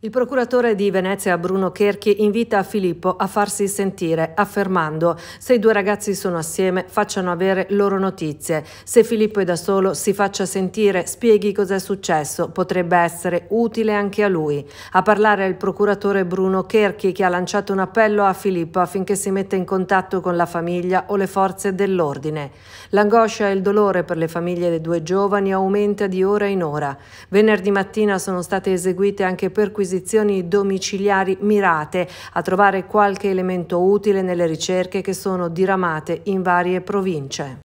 Il procuratore di Venezia Bruno Kerchi invita Filippo a farsi sentire affermando se i due ragazzi sono assieme facciano avere loro notizie, se Filippo è da solo si faccia sentire, spieghi cos'è successo, potrebbe essere utile anche a lui. A parlare è il procuratore Bruno Kerchi che ha lanciato un appello a Filippo affinché si metta in contatto con la famiglia o le forze dell'ordine. L'angoscia e il dolore per le famiglie dei due giovani aumenta di ora in ora. Venerdì mattina sono state eseguite anche perquisizioni perquisizioni domiciliari mirate a trovare qualche elemento utile nelle ricerche che sono diramate in varie province.